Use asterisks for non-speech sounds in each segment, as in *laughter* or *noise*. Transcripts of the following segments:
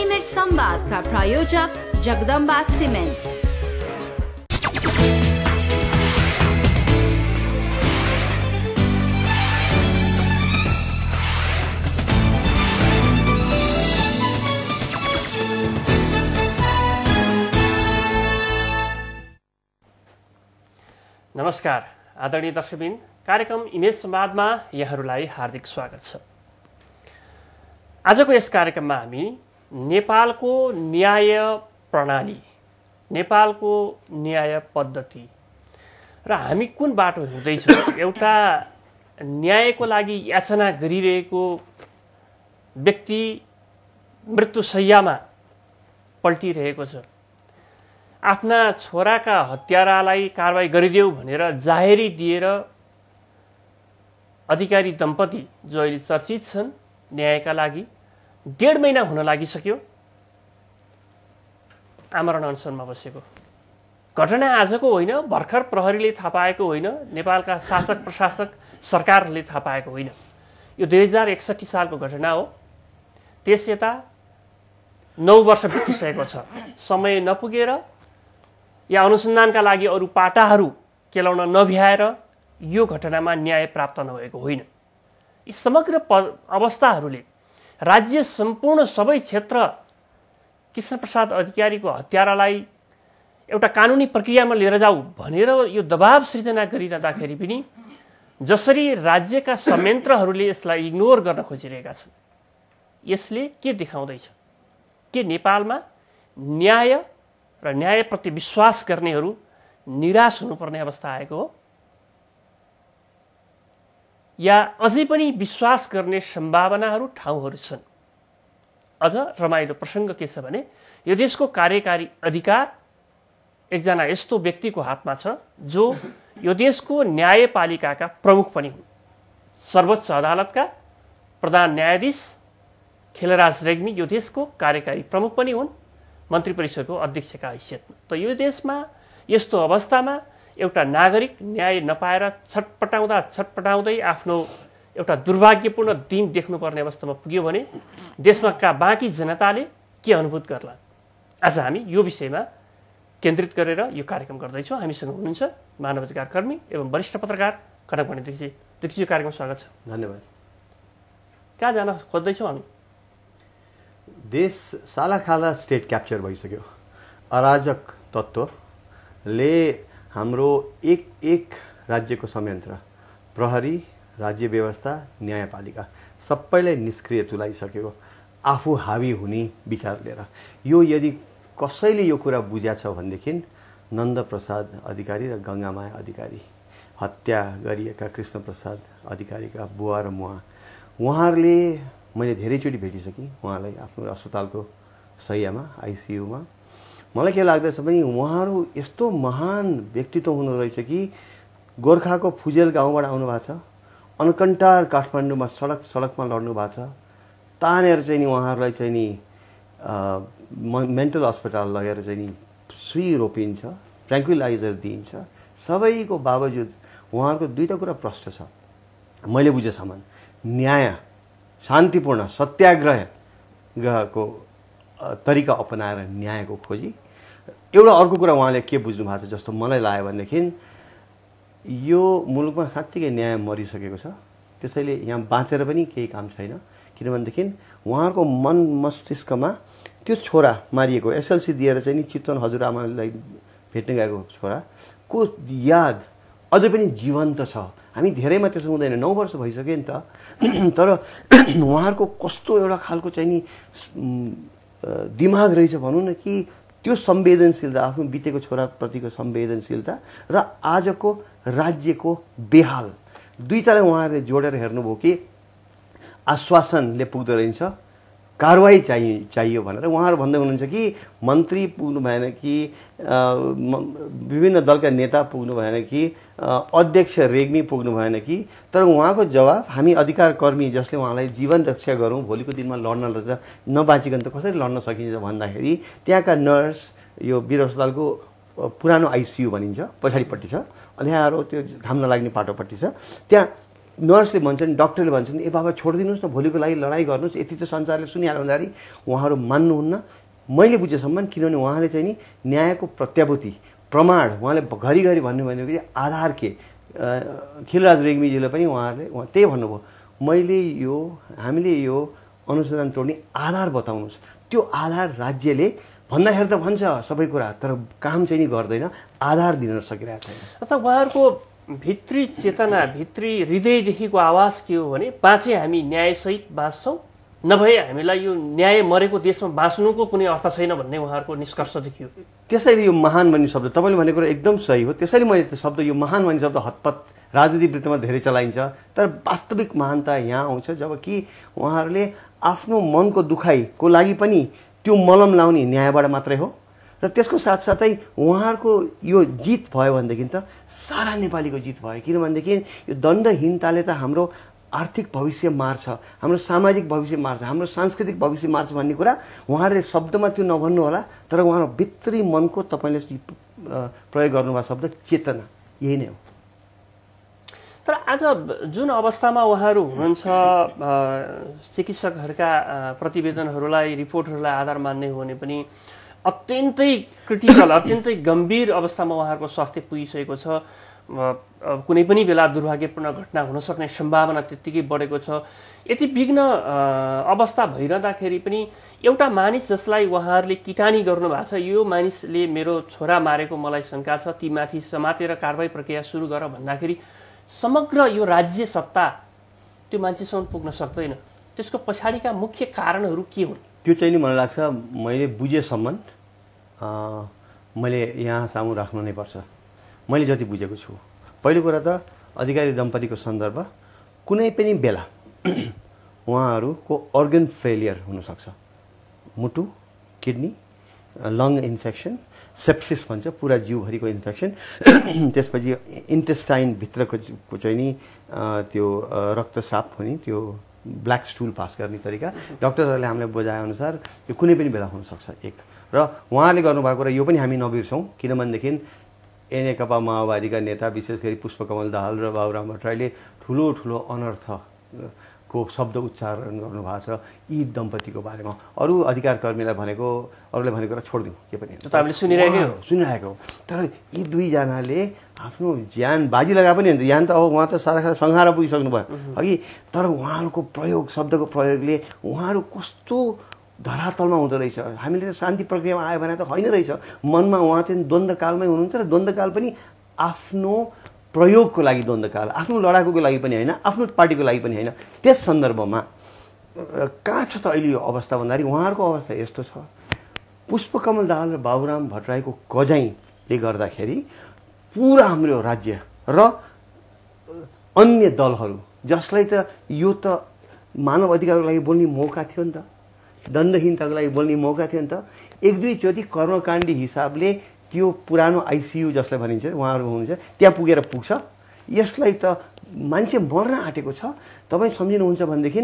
image संवादका प्रायोजक Jagadamba cement नमस्कार आदरणीय दर्शकबिन कार्यक्रम इमेज संवादमा यहाँहरूलाई हार्दिक स्वागत छ आजको यस कार्यक्रममा हामी नेपालको न्याय प्रणाली नेपालको न्याय पद्धति र हामी कुन बाटो हिँड्दैछौँ एउटा न्यायको लागि याचना गरिरहेको व्यक्ति मृत्युशय्यामा पल्टिरहेको छ आफ्ना छोराका हत्यारालाई कारवाही गरिदेऊ भनेर जाहेरी दिएर अधिकारी दम्पति जो अहिले चर्चित छन् न्यायका लागि डेढ महिना हुन लागिसक्यो आमरण अनसनमा बसेको घटना आजको होइन भर्खर प्रहरीले थाहा पाएको होइन नेपालका शासक प्रशासक सरकारले थाहा पाएको होइन यो दुई हजार एकसट्ठी सालको घटना हो त्यस यता नौ वर्ष बितिसकेको छ समय नपुगेर या अनुसन्धानका लागि अरू पाटाहरू केलाउन नभ्याएर यो घटनामा न्याय प्राप्त नभएको होइन यी समग्र प अवस्थाहरूले राज्य सम्पूर्ण सबै क्षेत्र कृष्णप्रसाद अधिकारीको हत्यारालाई एउटा कानुनी प्रक्रियामा लिएर जाऊ भनेर यो दबाव सृजना गरिरहँदाखेरि पनि जसरी राज्यका संयन्त्रहरूले यसलाई इग्नोर गर्न खोजिरहेका छन् यसले के देखाउँदैछ के नेपालमा न्याय र न्यायप्रति विश्वास गर्नेहरू निराश हुनुपर्ने अवस्था आएको हो या अझै पनि विश्वास गर्ने सम्भावनाहरू ठाउँहरू छन् अझ रमाइलो प्रसङ्ग के छ भने यो देशको कार्यकारी अधिकार एकजना यस्तो व्यक्तिको हातमा छ जो यो देशको न्यायपालिकाका प्रमुख पनि हुन् सर्वोच्च अदालतका प्रधान न्यायाधीश खेलराज रेग्मी यो देशको कार्यकारी प्रमुख पनि हुन् मन्त्री परिषदको अध्यक्षका हैसियतमा त यो देशमा यस्तो अवस्थामा एउटा नागरिक न्याय नपाएर छटपटाउँदा छटपटाउँदै आफ्नो एउटा दुर्भाग्यपूर्ण दिन देख्नुपर्ने अवस्थामा पुग्यो भने देशमाका बाँकी जनताले के अनुभूत गर्ला आज हामी यो विषयमा केन्द्रित गरेर यो कार्यक्रम गर्दैछौँ हामीसँग हुनुहुन्छ मानवाधिकार कर्मी एवं वरिष्ठ पत्रकार कनक भनेदेखि दीक्षित यो कार्यक्रम स्वागत छ धन्यवाद कहाँ जान खोज्दैछौँ हामी देश सालाखाला स्टेट क्याप्चर भइसक्यो अराजक तत्त्वले हाम्रो एक एक राज्यको संयन्त्र प्रहरी राज्य व्यवस्था न्यायपालिका सबैलाई निष्क्रिय तुलाइसकेको आफू हावी हुने विचार लिएर यो यदि कसैले यो कुरा बुझ्या छ भनेदेखि नन्दप्रसाद अधिकारी र गङ्गामाया अधिकारी हत्या गरिएका कृष्णप्रसाद अधिकारीका बुवा र मुवा उहाँहरूले मैले धेरैचोटि भेटिसकेँ उहाँलाई आफ्नो अस्पतालको सयमा आइसियुमा मलाई के लाग्दछ भने उहाँहरू यस्तो महान व्यक्तित्व हुनु रहेछ कि गोर्खाको फुजेल गाउँबाट आउनु भएको छ अनकन्टार काठमाडौँमा सडक सडकमा लड्नु भएको छ तानेर चाहिँ नि उहाँहरूलाई चाहिँ नि मेन्टल हस्पिटल लगेर चाहिँ नि सुई रोपिन्छ ट्र्याङ्क्विलाइजर दिइन्छ सबैको बावजुद उहाँहरूको दुईवटा कुरा प्रष्ट छ मैले बुझेसम्म न्याय शान्तिपूर्ण सत्याग्रह ग्रहको तरिका अपनाएर न्यायको खोजी एउटा अर्को कुरा उहाँले के बुझ्नु भएको छ जस्तो मलाई लाग्यो भनेदेखि यो मुलुकमा साँच्चीकै न्याय मरिसकेको छ त्यसैले यहाँ बाँचेर पनि केही काम छैन किनभनेदेखि उहाँहरूको मन मस्तिष्कमा त्यो छोरा मारिएको एसएलसी दिएर चाहिँ नि चितवन हजुरआमालाई भेट्न गएको छोरा को याद अझै पनि जीवन्त छ हामी धेरैमा त्यसो हुँदैन नौ वर्ष भइसक्यो नि त *clears throat* तर *clears throat* उहाँहरूको कस्तो एउटा खालको चाहिँ नि दिमाग रहेछ भनौँ न कि त्यो संवेदनशीलता आफ्नो बितेको छोराप्रतिको संवेदनशीलता र आजको राज्यको बेहाल दुईटालाई उहाँहरूले जोडेर हेर्नुभयो कि आश्वासनले पुग्दो रहेछ कारवाही चाहि चाहियो भनेर उहाँहरू भन्दै हुनुहुन्छ कि मन्त्री पुग्नु भएन कि विभिन्न दलका नेता पुग्नु भएन कि अध्यक्ष रेग्मी पुग्नु भएन कि तर उहाँको जवाब हामी अधिकार कर्मी जसले उहाँलाई जीवन रक्षा गरौँ भोलिको दिनमा लड्न नबाँचिकन त कसरी लड्न सकिन्छ भन्दाखेरि त्यहाँका नर्स यो वीर अस्पतालको पुरानो आइसियु भनिन्छ पछाडिपट्टि छ अनि त्यो घाम नलाग्ने पाटोपट्टि छ त्यहाँ नर्सले भन्छन् डक्टरले भन्छन् ए बाबा छोडिदिनुहोस् न भोलिको लागि लडाइँ गर्नुहोस् यति त संसारले सुनिहाल्यो भन्दाखेरि उहाँहरू मान्नुहुन्न मैले बुझेसम्म किनभने उहाँले चाहिँ नि न्यायको प्रत्याभूति प्रमाण उहाँले घरिघरि भन्नु भनेपछि आधार के खिलराज रेग्मीजीले पनि उहाँहरूले उहाँ त्यही भन्नुभयो मैले यो हामीले यो अनुसन्धान तोड्ने आधार बताउनुहोस् त्यो आधार राज्यले भन्दाखेरि त भन्छ सबै कुरा तर काम चाहिँ नि गर्दैन आधार दिन सकिरहेको छैन अथवा उहाँहरूको भित्री चेतना भित्री हृदयदेखिको आवाज के हो भने बाँचे हामी न्यायसहित बाँच्छौँ नभए हामीलाई यो न्याय मरेको देशमा बाँच्नुको कुनै अर्थ छैन भन्ने उहाँहरूको निष्कर्ष देखियो त्यसैले यो महान भन्ने शब्द तपाईँले भनेको एकदम सही हो त्यसैले मैले त्यो शब्द यो महान भन्ने शब्द हतपत राजनीति वृत्तमा धेरै चलाइन्छ तर वास्तविक महानता यहाँ आउँछ जब कि उहाँहरूले आफ्नो मनको दुखाइको लागि पनि त्यो मलम लाउने न्यायबाट मात्रै हो र त्यसको साथसाथै उहाँहरूको यो जित भयो भनेदेखि त सारा नेपालीको जित भयो किनभनेदेखि यो दण्डहीनताले त हाम्रो आर्थिक भविष्य मार्छ हाम्रो सामाजिक भविष्य मार्छ हाम्रो सांस्कृतिक भविष्य मार्छ भन्ने कुरा उहाँहरूले शब्दमा त्यो नभन्नु होला तर उहाँहरूको भित्री मनको तपाईँले प्रयोग गर्नुभएको शब्द चेतना यही नै हो तर आज जुन अवस्थामा उहाँहरू हुनुहुन्छ चिकित्सकहरूका प्रतिवेदनहरूलाई रिपोर्टहरूलाई आधार मान्ने हो भने पनि अत्यन्तै क्रिटिकल अत्यन्तै गम्भीर अवस्थामा उहाँहरूको स्वास्थ्य पुगिसकेको छ कुनै पनि बेला दुर्भाग्यपूर्ण घटना हुन सक्ने सम्भावना त्यत्तिकै बढेको छ यति विघ्न अवस्था भइरहँदाखेरि पनि एउटा मानिस जसलाई उहाँहरूले किटानी गर्नुभएको छ यो मानिसले मेरो छोरा मारेको मलाई शङ्का छ तीमाथि समातेर कारवाही प्रक्रिया सुरु गर भन्दाखेरि समग्र यो राज्य सत्ता त्यो मान्छेसम्म पुग्न सक्दैन त्यसको पछाडिका मुख्य कारणहरू के हुन् त्यो चाहिँ नि मलाई लाग्छ मैले बुझेसम्म मैले यहाँ सामु राख्नु नै पर्छ मैले जति बुझेको छु पहिलो कुरा त अधिकारी दम्पतिको सन्दर्भ कुनै पनि बेला *clears throat* उहाँहरूको अर्गन फेलियर हुनसक्छ मुटु किडनी लङ इन्फेक्सन सेप्सिस भन्छ पुरा जिउभरिको इन्फेक्सन *clears throat* त्यसपछि इन्टेस्टाइनभित्रको चाहिँ नि त्यो रक्तसाप हुने त्यो ब्ल्याक स्टुल पास गर्ने तरिका डक्टरहरूले हामीलाई बुझाएअनुसार यो कुनै पनि बेला हुनसक्छ एक र उहाँले गर्नुभएको र यो पनि हामी नबिर्छौँ किनभनेदेखि ए नेकपा माओवादीका नेता विशेष गरी पुष्पकमल दाहाल र बाबुराम भट्टराईले ठुलो ठुलो अनर्थ को शब्द उच्चारण गर्नुभएको छ यी दम्पतिको बारेमा अरू अधिकार कर्मीलाई भनेको अरूले भनेको र छोडिदिउँ के पनि तपाईँले हामीले सुनिरहेकै हो सुनिरहेको हो तर यी दुईजनाले आफ्नो ज्यान बाजी लगाए पनि होइन ज्यान त अब उहाँ त सारा सारा संहार पुगिसक्नु भयो अघि तर उहाँहरूको प्रयोग शब्दको प्रयोगले उहाँहरू कस्तो धरातलमा हुँदो रहेछ हामीले त शान्ति प्रक्रियामा आयो भने त होइन रहेछ मनमा उहाँ चाहिँ द्वन्द्वकालमै हुनुहुन्छ र द्वन्द्वकाल पनि आफ्नो प्रयोगको लागि द्वन्द्वकाल आफ्नो लडाकुको लागि पनि होइन आफ्नो पार्टीको लागि पनि होइन त्यस सन्दर्भमा कहाँ छ त अहिले यो अवस्था भन्दाखेरि उहाँहरूको अवस्था यस्तो छ पुष्पकमल दाहाल र बाबुराम भट्टराईको गजाइले गर्दाखेरि पुरा हाम्रो राज्य र अन्य दलहरू जसलाई त यो त मानव अधिकारको लागि बोल्ने मौका थियो नि त दण्डहीनताको लागि बोल्ने मौका थियो नि त एक दुईचोटि कर्मकाण्डी हिसाबले त्यो पुरानो आइसियु जसलाई भनिन्छ उहाँहरू हुनुहुन्छ त्यहाँ पुगेर पुग्छ यसलाई त मान्छे मर्न आँटेको छ तपाईँ सम्झिनुहुन्छ भनेदेखि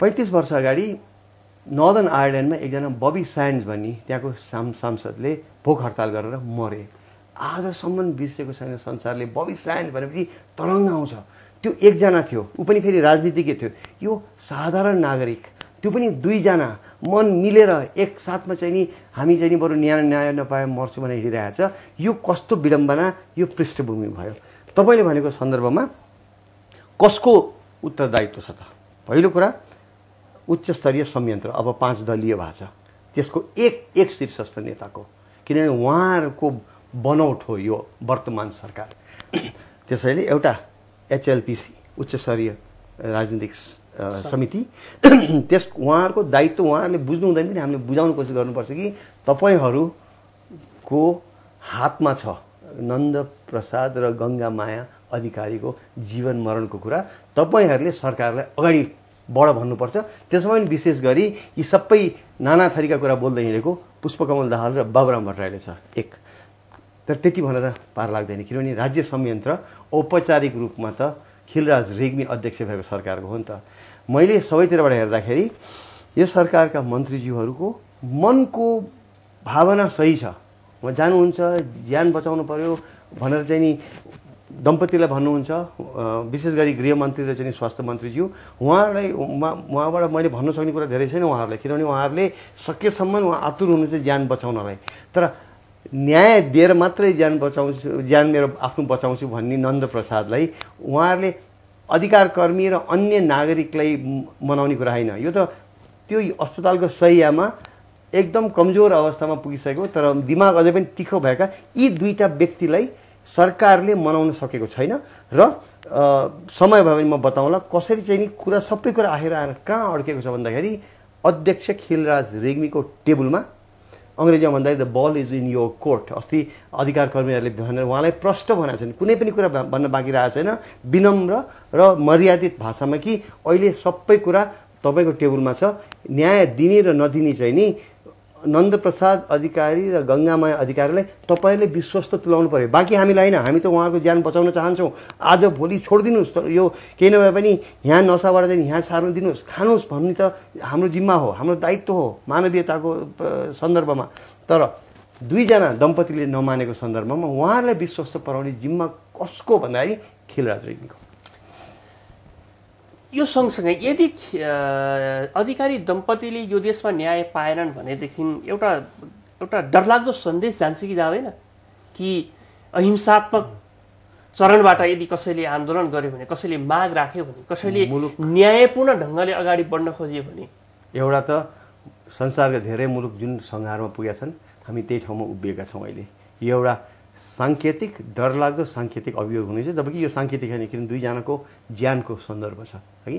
पैँतिस वर्ष अगाडि नर्दन आयरल्यान्डमा एकजना बबी साइन्स भन्ने त्यहाँको साम सांसदले भोक हडताल गरेर मरे आजसम्म बिर्सेको छैन संसारले बबी साइन्स भनेपछि तरङ्ग आउँछ त्यो एकजना थियो ऊ पनि फेरि राजनीतिज्ञ थियो यो साधारण नागरिक त्यो पनि दुईजना मन मिलेर एकसाथमा चाहिँ नि हामी चाहिँ नि बरु न्याय न्याय नपाए मर्छु भनेर हिँडिरहेको छ यो कस्तो विडम्बना यो पृष्ठभूमि भयो तपाईँले भनेको सन्दर्भमा कसको उत्तरदायित्व छ त पहिलो कुरा उच्च स्तरीय संयन्त्र अब पाँच दलीय भाषा त्यसको एक एक शीर्षस्थ नेताको किनभने उहाँहरूको बनौट हो यो वर्तमान सरकार *clears throat* त्यसैले एउटा एचएलपिसी उच्च स्तरीय राजनीतिक समिति *clears throat* त्यस उहाँहरूको दायित्व उहाँहरूले बुझ्नु हुँदैन पनि हामीले बुझाउने कोसिस गर्नुपर्छ कि तपाईँहरूको हातमा छ नन्द प्रसाद र गङ्गा माया अधिकारीको जीवन मरणको कुरा तपाईँहरूले सरकारलाई अगाडि बड भन्नुपर्छ त्यसमा पनि विशेष गरी यी सबै नाना थरीका कुरा बोल्दै हिँडेको पुष्पकमल दाहाल र बाबुराम भट्टराईले छ एक तर त्यति भनेर पार लाग्दैन किनभने राज्य संयन्त्र औपचारिक रूपमा त खिलराज रेग्मी अध्यक्ष भएको सरकारको हो नि त मैले सबैतिरबाट हेर्दाखेरि यो सरकारका मन्त्रीज्यूहरूको मनको भावना सही छ उहाँ जानुहुन्छ ज्यान बचाउनु पऱ्यो भनेर चाहिँ नि दम्पतिलाई भन्नुहुन्छ विशेष गरी गृहमन्त्री र चाहिँ स्वास्थ्य मन्त्रीज्यू उहाँहरूलाई उहाँ उहाँबाट मैले भन्न सक्ने कुरा धेरै छैन उहाँहरूलाई किनभने उहाँहरूले सकेसम्म उहाँ आतुर हुनुहुन्छ ज्यान बचाउनलाई तर न्याय दिएर मात्रै ज्यान बचाउँछु ज्यान मेरो आफ्नो बचाउँछु भन्ने नन्दप्रसादलाई उहाँहरूले अधिकारकर्मी र अन्य नागरिकलाई मनाउने कुरा होइन यो त त्यो अस्पतालको सयमा एकदम कमजोर अवस्थामा पुगिसकेको तर दिमाग अझै पनि तिखो भएका यी दुईवटा व्यक्तिलाई सरकारले मनाउन सकेको छैन र समय भयो भने म बताउँला कसरी चाहिँ नि कुरा सबै कुरा आएर आएर कहाँ अड्केको छ भन्दाखेरि अध्यक्ष खेलराज रेग्मीको टेबलमा अङ्ग्रेजीमा भन्दाखेरि the ball is in your court अस्ति अधिकार कर्मीहरूले भनेर उहाँलाई प्रष्ट भनेको छैन कुनै पनि कुरा भन्न बाँकी रहेको छैन विनम्र र मर्यादित भाषामा कि अहिले सबै कुरा तपाईँको टेबलमा छ न्याय दिने र नदिने चाहिँ नि नन्दप्रसाद अधिकारी र गङ्गामाया अधिकारीलाई तपाईँले विश्वस्त तुलाउनु पऱ्यो बाँकी हामीलाई होइन हामी त उहाँको ज्यान बचाउन चाहन्छौँ आज भोलि छोडिदिनुहोस् यो केही नभए पनि यहाँ नसाबाट चाहिँ यहाँ सार्नु दिनुहोस् खानुहोस् भन्ने त हाम्रो जिम्मा हो हाम्रो दायित्व हो मानवीयताको सन्दर्भमा तर दुईजना दम्पतिले नमानेको सन्दर्भमा उहाँहरूलाई विश्वस्त पराउने जिम्मा कसको भन्दाखेरि खेलराज रेग्मीको यो सँगसँगै यदि अधिकारी दम्पतिले यो देशमा न्याय पाएनन् भनेदेखि एउटा एउटा डरलाग्दो सन्देश जान्छ कि जाँदैन कि अहिंसात्मक चरणबाट यदि कसैले आन्दोलन गर्यो भने कसैले माग राख्यो भने कसैले मुलुक न्यायपूर्ण ढङ्गले अगाडि बढ्न खोज्यो भने एउटा त संसारका धेरै मुलुक जुन सङ्घारमा पुगेका छन् हामी त्यही ठाउँमा उभिएका छौँ अहिले एउटा साङ्केतिक डरलाग्दो साङ्केतिक अभियोग हुनेछ जबकि यो साङ्केतिक होइन किनभने दुईजनाको ज्यानको सन्दर्भ छ है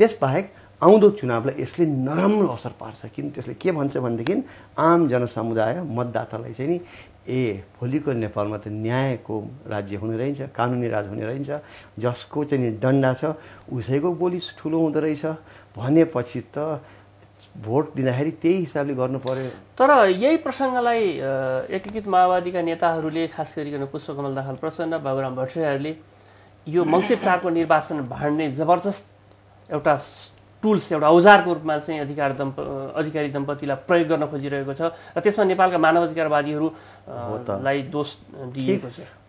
त्यसबाहेक आउँदो चुनावलाई यसले नराम्रो असर पार्छ किन त्यसले के भन्छ भनेदेखि आम जनसमुदाय मतदातालाई चाहिँ नि ए भोलिको नेपालमा त न्यायको राज्य हुने रहन्छ कानुनी राज्य हुने रहन्छ जसको चाहिँ नि डन्डा छ उसैको बोली ठुलो हुँदो रहेछ भनेपछि त भोट दिँदाखेरि त्यही हिसाबले गर्नु पर्यो तर यही प्रसङ्गलाई एकीकृत माओवादीका नेताहरूले खास गरिकन पुष्पकमल दाहाल प्रचण्ड बाबुराम भट्टराईहरूले यो मङ्सिर चारको निर्वाचन भाँड्ने जबरजस्त एउटा टुल्स एउटा औजारको रूपमा चाहिँ अधिकार दम्प अधिकारी दम्पतिलाई प्रयोग गर्न खोजिरहेको छ र त्यसमा नेपालका मानव अधिकारवादीहरूलाई दोष दिएको छ